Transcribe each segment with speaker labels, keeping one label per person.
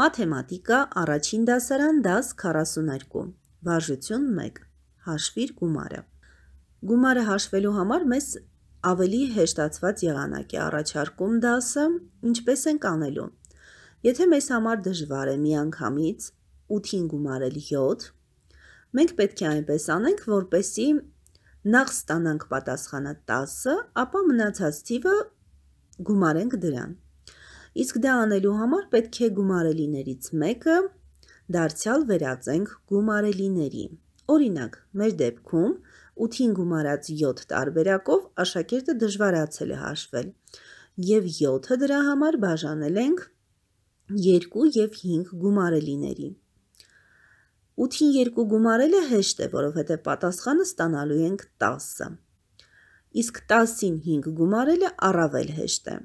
Speaker 1: Մաթեմատիկա առաջին դասարան դաս 42, վարժություն 1, հաշվիր գումարը։ Գումարը հաշվելու համար մեզ ավելի հեշտացված եղանակ է առաջարկում դասը, ինչպես ենք անելու։ Եթե մեզ համար դժվար է միանգամից 8-ին գումարել 7, մենք պետք է այնպես անենք, որպեսի նախ ստանանք պատասխանը 10-ը, ապա մնացած թիվը գումարենք դրան։ Իսկ դա անելու համար պետք է գումարելիներից մեկը դարձյալ վերածենք գումարելիների։ Օրինակ, մեր դեպքում 8-ին գումարած 7 տարբերակով աշակերտը դժվարացել է հաշվել եւ 7-ը դրա համար բաժանել ենք 2 եւ 5 գումարելիների։ 8-ին 2 գումարելը հեշտ է, որովհետեւ պատասխանը ստանալու ենք 10-ը։ Իսկ 10-ին 5 գումարելը առավել հեշտ է,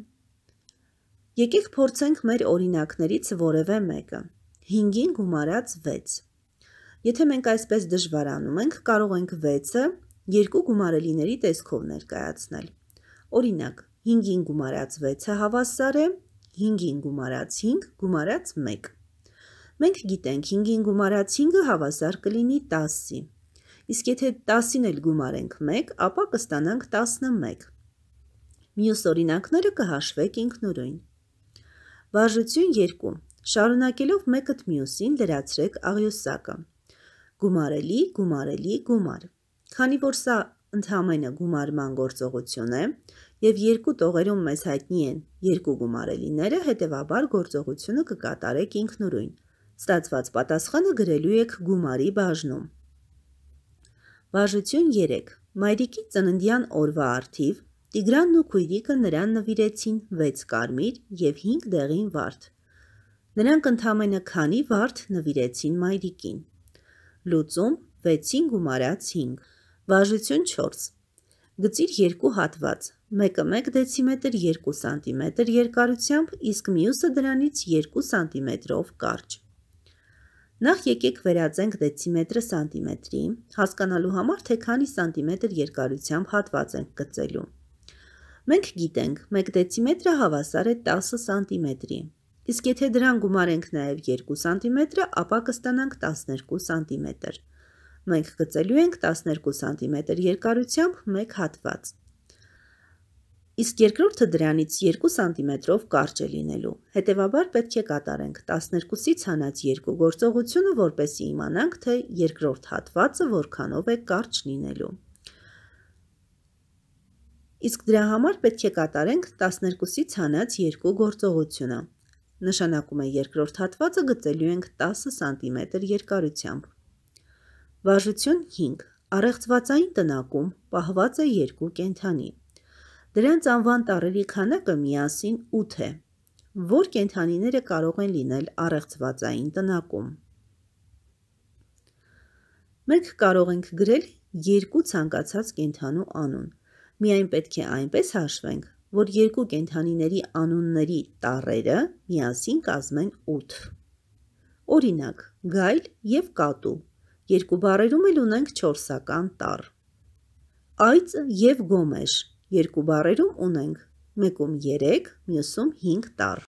Speaker 1: Եկեք փորձենք մեր օրինակներից որևէ մեկը։ 5-ին գումարած 6։ Եթե մենք այսպես դժվարանում ենք, կարող ենք 6-ը երկու գումարելիների տեսքով ներկայացնել։ Օրինակ, 5-ին գումարած 6-ը հավասար է 5-ին գումարած 5 գումարած 1։ Մենք գիտենք 5-ին գումարած 5-ը հավասար կլինի 10-ի։ Իսկ եթե 10-ին էլ գումարենք 1, ապա կստանանք 11։ Մյուս օրինակները կհաշվեք ինքնուրույն։ 1 Վարժություն 2. Շարունակելով մեկըդ մյուսին լրացրեք աղյուսակը։ Գումարելի, գումարելի, գումար։ Քանի որ սա ընդհանրը գումարման գործողություն է եւ երկու տողերում մեզ հայտնի են երկու գումարելիները, հետեւաբար գործողությունը կկատարեք ինքնուրույն։ Ստացված պատասխանը գրելու եք գումարի բաժնում։ Բաժություն 3. Մայրիկի ծննդյան օրվա արդիվ Տիգրանն ու քույրիկը նրան նվիրեցին 6 կարմիր եւ 5 դեղին վարդ։ Նրանք ընդամենը քանի վարդ նվիրեցին մայրիկին։ Լուծում 6-ին գումարած 5։ Վաժություն 4։ Գծիր երկու հատված, մեկը 1 դեցիմետր 2 սանտիմետր երկարությամբ, իսկ մյուսը դրանից 2 սանտիմետրով կարճ։ Նախ եկեք վերածենք դեցիմետրը սանտիմետրի, հասկանալու համար, թե քանի սանտիմետր երկարությամբ հատված ենք գծելու։ Մենք գիտենք, 1 դեցիմետրը հավասար է 10 սանտիմետրի։ Իսկ եթե դրան գումարենք նաև 2 սանտիմետրը, ապա կստանանք 12 սանտիմետր։ Մենք գծելու ենք 12 սանտիմետր երկարությամբ 1 հատված։ Իսկ երկրորդը դրանից 2 սանտիմետրով կարճ է լինելու։ Հետևաբար պետք է կատարենք 12-ից հանած 2 գործողությունը, որպեսզի իմանանք, թե երկրորդ հատվածը որքանով է կարճ լինելու։ Իսկ դրա համար պետք է կատարենք 12-ից հանած 2 գործողությունը։ Նշանակում է երկրորդ հատվածը գծելու ենք 10 սանտիմետր երկարությամբ։ Վարժություն 5. Արեղծվածային տնակում պահված է 2 կենթանի։ Դրանց անվան տարերի քանակը միասին 8 է։ Որ կենթանիները կարող են լինել արեղծվածային տնակում։ Մենք կարող ենք գրել երկու ցանկացած կենթանու անուն, Միայն պետք է այնպես հաշվենք, որ երկու կենթանիների անունների տառերը միասին կազմեն 8։ Օրինակ՝ գայլ եւ կատու։ Երկու բառերում էլ ունենք 4-ական տառ։ Այծ եւ գոմեշ։ Երկու բառերում ունենք մեկում 3, մյուսում 5 տառ։